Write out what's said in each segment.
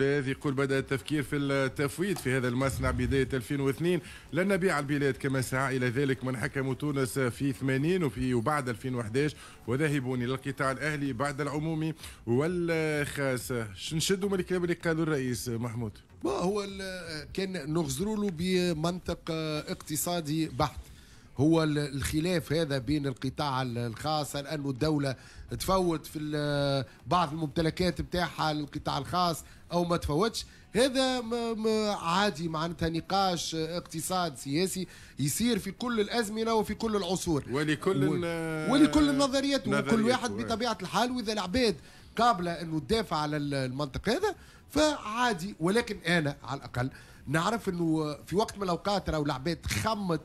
هذه يقول بدأ التفكير في التفويت في هذا المصنع بداية 2002 لن نبيع البلاد كما سعى إلى ذلك من حكم تونس في 80 وفي وبعد 2011 وذاهبون إلى القطاع الأهلي بعد العمومي والخاص شنشدوا من الكلام اللي قالوا الرئيس محمود هو كان نغزروا له بمنطق اقتصادي بحت هو الخلاف هذا بين القطاع الخاص لانه الدوله تفوت في بعض الممتلكات بتاعها للقطاع الخاص او ما تفوتش هذا عادي معناتها نقاش اقتصاد سياسي يصير في كل الازمنه وفي كل العصور ولكل ولكل النظريات وكل واحد بطبيعه الحال واذا العباد قابله انه تدافع على المنطق هذا فعادي ولكن انا على الاقل نعرف انه في وقت من الاوقات راهو العباد خمت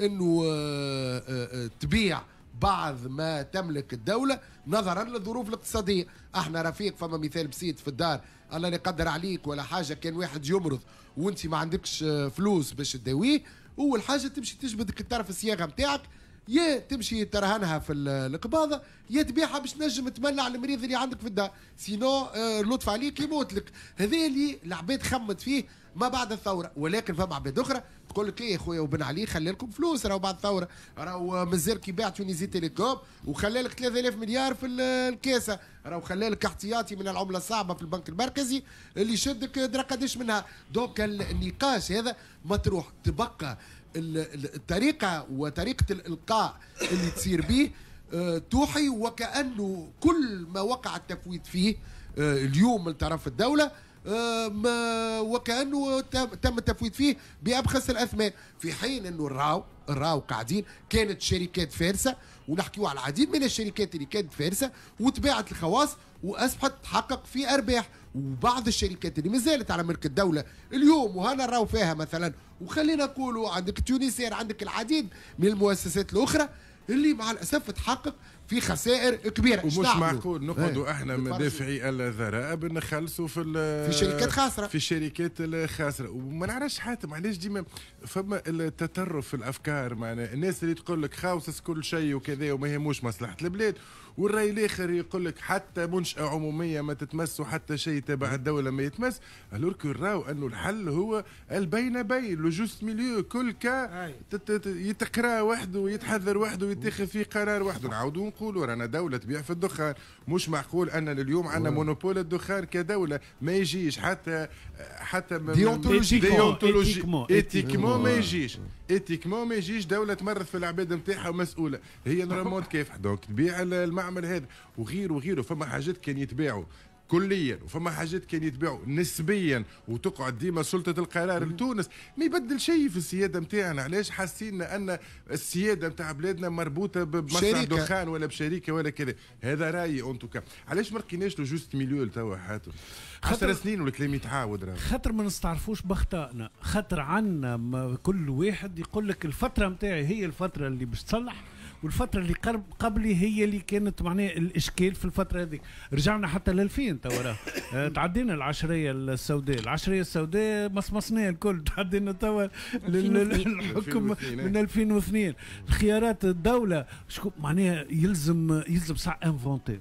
انه آه، آه، آه، تبيع بعض ما تملك الدولة نظرا للظروف الاقتصادية احنا رفيق فما مثال بسيط في الدار الله لا يقدر عليك ولا حاجة كان واحد يمرض وانت ما عندكش فلوس باش تداويه اول حاجة تمشي تجبد الطرف الصياغة نتاعك يا تمشي ترهنها في القباضه يا تبيعها باش تنجم تملع المريض اللي عندك في الدار سينو اللطف آه، عليك يموت لك هذا اللي العباد خمت فيه ما بعد الثوره ولكن فما عباد اخرى تقول لك ايه خويا وبن علي خلى لكم فلوس راهو بعد الثوره راهو مازال كي باع تونيزي تيليكوم وخلى لك 3000 مليار في الكاسه راهو خلى لك احتياطي من العمله الصعبه في البنك المركزي اللي شدك درا قداش منها دونك النقاش هذا مطروح تبقى الطريقة وطريقة الإلقاء اللي تصير به آه، توحي وكأنه كل ما وقع التفويت فيه آه، اليوم من طرف الدولة آه، وكأنه تم التفويت فيه بأبخس الأثمان في حين أنه الراو راو قاعدين كانت شركات فارسه ونحكيو على العديد من الشركات اللي كانت فارسه وتباعت الخواص واصبحت تحقق في ارباح وبعض الشركات اللي مازالت على ملك الدوله اليوم وهنا راو فيها مثلا وخلينا نقولوا عندك تونسير عندك العديد من المؤسسات الاخرى اللي مع الاسف تحقق في خسائر كبيره ومش معقول نقعدوا إيه. احنا مدافعي الذرائب نخلصوا في في شركات خاسره في الشركات الخاسره وما نعرفش حاتم علاش ديما فما التطرف في الافكار معنا الناس اللي تقول لك خاوسس كل شيء وكذا وما يهموش مصلحه البلاد والراي الاخر يقول لك حتى منشاه عموميه ما تتمس وحتى شيء تبع الدوله ما يتمس الور راو انه الحل هو البين بين لو جوست ميليو كل كا يتقرا وحده ويتحذر وحده ويتخذ فيه قرار وحده نعاودوا نقولوا رانا دولة تبيع في الدخان مش معقول أننا اليوم عندنا مونوبول الدخان كدولة ما يجيش حتى حتى ديونتولوجي ايتيكمون ما يجيش ايتيكمون ما يجيش دولة تمرض في العباد نتاعها ومسؤولة هي نورمالمون كيف دونك تبيع المعمل هذا وغيره وغيره فما حاجات كان يتباعوا كليا وفما حاجات كان يتباعوا نسبيا وتقعد ديما سلطه القرار لتونس ما يبدل شيء في السياده نتاعنا علاش حاسين ان السياده نتاع بلادنا مربوطه بمصنع دخان ولا بشركه ولا كذا هذا رايي اون توكا علاش ما لقيناش له جوست ميليو توا حاتم 10 سنين والكلام يتعاود راه خاطر ما نستعرفوش باخطائنا خاطر عندنا كل واحد يقول لك الفتره نتاعي هي الفتره اللي باش تصلح والفتره اللي قرب قبلي هي اللي كانت معناها الاشكال في الفتره هذيك رجعنا حتى ل 2000 تو تعدينا العشريه السوداء العشريه السوداء مصمصنا الكل تعدينا توا للحكم من 2002 خيارات الدوله شكون معناها يلزم يلزم صح انفونتير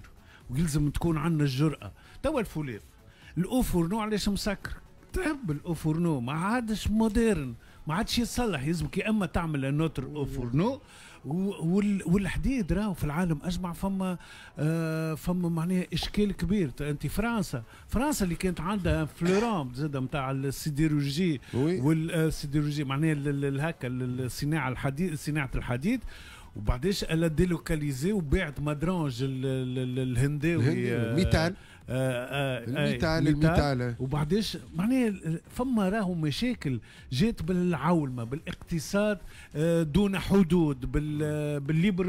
ويلزم تكون عندنا الجرأه توا الفولاذ الاوفورنو علاش مسكر تحب الاوفورنو ما عادش موديرن ما عادش يصلح يلزمك يا اما تعمل نوتر اوفورنو والحديد راهو في العالم اجمع فما آه، فما معناها اشكال كبير انت فرنسا فرنسا اللي كانت عندها فلورام زاد نتاع السيديروجي والسيديروجي آه، معناها هكا الصناعه الحديد صناعه الحديد وبعديش الا ديلوكاليزي وباعت مدرانج الهندي ميتال آه، آه، آه، الميتال الميتال وبعديش معناها فما راهو مشاكل جات بالعولمه بالاقتصاد دون حدود بالليبر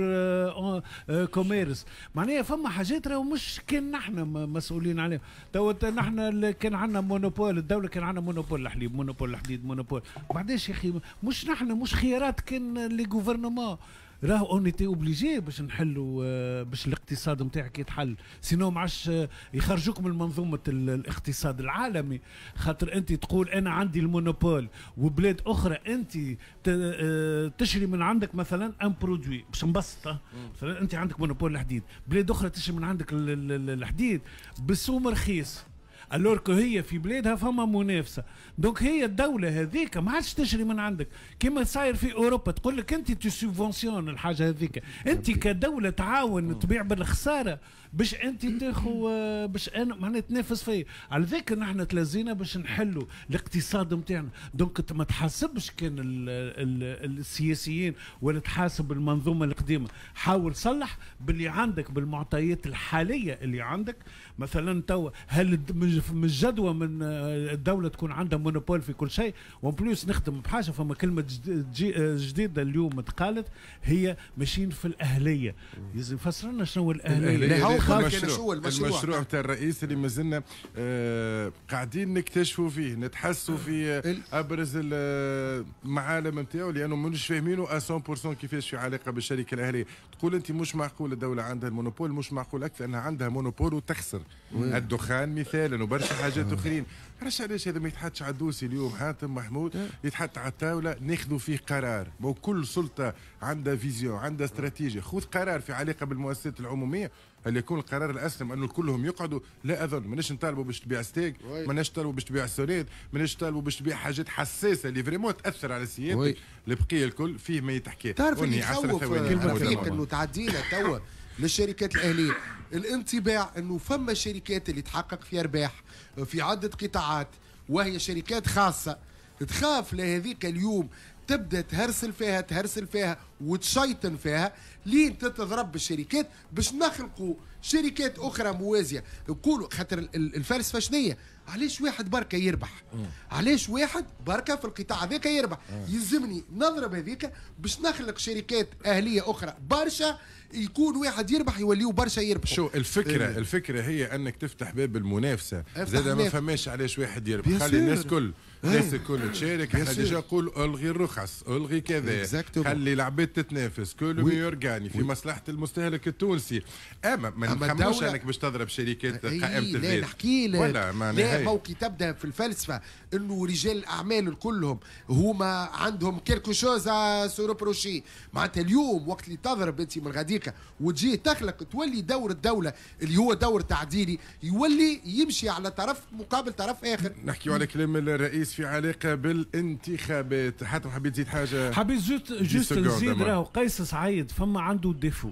كوميرس معناها فما حاجات راهو مش كان نحن مسؤولين عليهم تو نحن كان عندنا مونوبول الدوله كان عندنا مونوبول الحليب مونوبول الحديد مونوبول بعديش يا اخي مش نحن مش خيارات كان لي جوفرنمون راهو اونيتي اوبليجي باش نحلوا آه، باش الاقتصاد نتاعك يتحل سينو ما عادش آه، يخرجوك من منظومه الاقتصاد العالمي خاطر انت تقول انا عندي المونوبول وبلاد اخرى انت آه، تشري من عندك مثلا ان برودوي باش نبسط مثلا انت عندك مونوبول الحديد بلاد اخرى تشري من عندك الحديد بسوم رخيص كو هي في بلادها فما منافسه دونك هي الدوله هذيك ما عادش تشري من عندك كما صاير في اوروبا تقول لك انت تسوفونسيون الحاجه هذيك انت كدوله تعاون تبيع بالخساره باش انت تاخو باش انا معناها تنافس فيا على ذاك نحن تلازينا باش نحلوا الاقتصاد نتاعنا دونك ما تحاسبش كان السياسيين ولا تحاسب المنظومه القديمه حاول صلح باللي عندك بالمعطيات الحاليه اللي عندك مثلا توا هل من جدوى من آه، الدوله تكون عندها مونوبول في كل شيء وان بلوس نخدم بحاجه فما كلمه آه، جديده اليوم تقالت هي ماشيين في الاهليه لازم فسرنا لنا شنو الاهليه, الأهلية هو المشروع, المشروع تاع الرئيس اللي مازلنا آه قاعدين نكتشفوا فيه نتحسوا في آه، ابرز المعالم نتاعو لانه مش فاهمينه 100% كيفاش في علاقه بالشركه الاهليه تقول انت مش معقول الدوله عندها المونوبول مش معقول اكثر انها عندها مونوبول وتخسر الدخان مثالا برشا حاجات آه. اخرين علاش علاش هذا ما يتحطش على الدوسي اليوم حاتم محمود آه. يتحط على الطاوله ناخذوا فيه قرار مو كل سلطه عندها فيزيون عندها آه. استراتيجيه خذ قرار في علاقه بالمؤسسات العموميه هل يكون القرار الاسلم انه كلهم يقعدوا لا اظن ماناش نطالبوا باش تبيع ستيك ماناش نطالبوا باش تبيع سونيت ماناش نطالبوا باش تبيع حاجات حساسه اللي فريمون تاثر على سيادتك البقيه الكل فيه ما يتحكي تعرف اللي يخوف كلمه انه تعديله توا للشركات الاهليه الانطباع انه فما شركات اللي تحقق في ارباح في عده قطاعات وهي شركات خاصه تخاف لهذيك اليوم تبدا تهرسل فيها تهرسل فيها وتشيطن فيها لين تتضرب بالشركات باش نخلقوا شركات اخرى موازيه يقولوا خاطر الفلسفه شنية علاش واحد بركه يربح علاش واحد بركه في القطاع هذاك يربح يلزمني نضرب هذيك باش نخلق شركات اهليه اخرى برشا يكون واحد يربح يوليو برشا يربح شو الفكره إيه. الفكره هي انك تفتح باب المنافسه زاد ما فماش علاش واحد يربح خلي الناس كل إيه. الناس الكل تشارك احنا ديجا نقول الغي الرخص الغي كذا خلي العباد تتنافس كل ميورغاني في مصلحه المستهلك التونسي اما ما ما الدولة انك باش تضرب شركات إيه، قائمة الذات لا نحكي لك ولا ما لا موكي تبدا في الفلسفة انه رجال الاعمال كلهم هما عندهم كيلكو شوز آه، سوروبروشي معناتها اليوم وقت اللي تضرب انت من غاديكا وتجي تخلق تولي دور الدولة اللي هو دور تعديلي يولي يمشي على طرف مقابل طرف اخر نحكيو على كلام الرئيس في علاقة بالانتخابات حتى حبيت تزيد حاجة حبيت جوست جوست نزيد راهو قيس سعيد فما عنده ديفو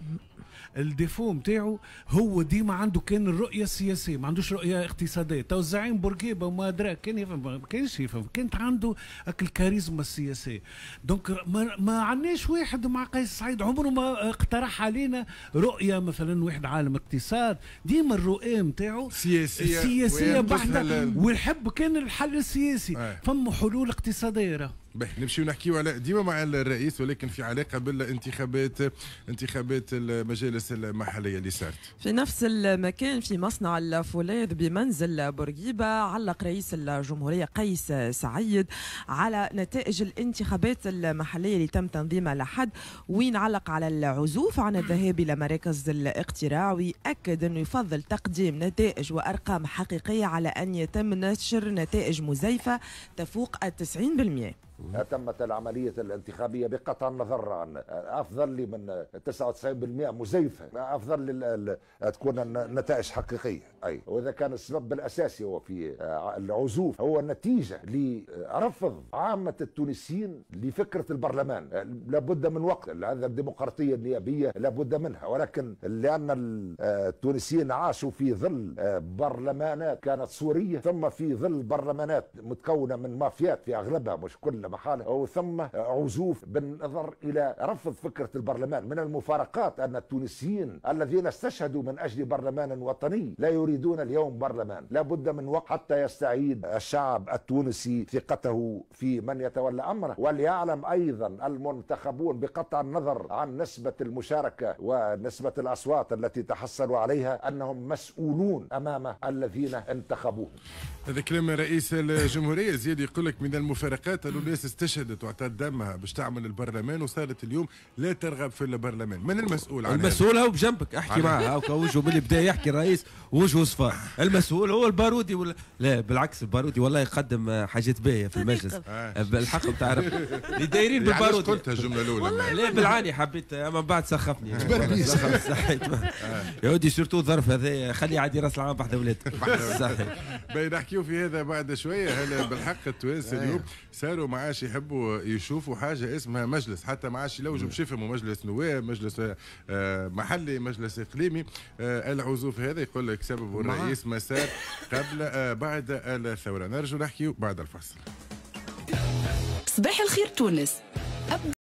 الديفو نتاعو هو ديما عنده كان الرؤيه السياسيه ما عندوش رؤيه اقتصاديه توزعين بورقيبه وما ادراك كان يفهم ما كانش يفهم كانت عنده اكل الكاريزما السياسيه دونك ما, ما عندناش واحد مع قيس سعيد عمره ما اقترح علينا رؤيه مثلا واحد عالم اقتصاد ديما الرؤيه نتاعو سياسيه سياسيه بحته ويحب كان الحل السياسي فما حلول اقتصاديه باهي نمشيو نحكيو على ديما مع الرئيس ولكن في علاقه بالانتخابات انتخابات المجالس المحليه اللي صارت. في نفس المكان في مصنع الفولاذ بمنزل بورقيبه علق رئيس الجمهوريه قيس سعيد على نتائج الانتخابات المحليه اللي تم تنظيمها لحد وين علق على العزوف عن الذهاب الى مراكز الاقتراع ويأكد انه يفضل تقديم نتائج وارقام حقيقيه على ان يتم نشر نتائج مزيفه تفوق ال 90%. تمت العملية الانتخابية بقطع النظر عن أفضل لي من 99% مزيفة أفضل تكون النتائج حقيقية اي واذا كان السبب الاساسي هو في آه، العزوف هو نتيجه لرفض عامه التونسيين لفكره البرلمان آه، لابد من وقت هذا الديمقراطيه النيابيه لابد منها ولكن لان آه، التونسيين عاشوا في ظل برلمانات كانت سوريه ثم في ظل برلمانات متكونه من مافيات في اغلبها مش كل محاله ثم عزوف بالنظر الى رفض فكره البرلمان من المفارقات ان التونسيين الذين استشهدوا من اجل برلمان وطني لا يريد يريدون اليوم برلمان لابد من وقت حتى يستعيد الشعب التونسي ثقته في من يتولى أمره وليعلم أيضا المنتخبون بقطع النظر عن نسبة المشاركة ونسبة الأصوات التي تحصلوا عليها أنهم مسؤولون أمام الذين انتخبوهم هذا كلام رئيس الجمهورية زياد يقول لك من المفارقات أنه الناس استشهدت واعتاد دمها باش تعمل البرلمان وصارت اليوم لا ترغب في البرلمان من المسؤول عن المسؤول هو بجنبك احكي معه هاكا وجهه بدا يحكي الرئيس وجهه شو المسؤول هو البارودي ولا لا بالعكس البارودي والله يقدم حاجات باهيه في المجلس آه. آه، بالحق تعرف اللي دايرين يعني بالبارودي قلتها الجمله الاولى لا بالعاني حبيت آه، اما بعد سخفني يا ودي سورتو الظرف هذا خلي عادي راس العام بحذا ولاد باهي نحكيو في هذا بعد شويه هلا بالحق التوانسه أيوه. اليوم صاروا ما عادش يحبوا يشوفوا حاجه اسمها مجلس حتى ما عادش يلوجوا باش يفهموا مجلس نواب مجلس محلي مجلس اقليمي العزوف هذا يقول لك سبب والرئيس مسار قبل آه، بعد الثورة نرجو نحكي بعد الفصل صباح الخير تونس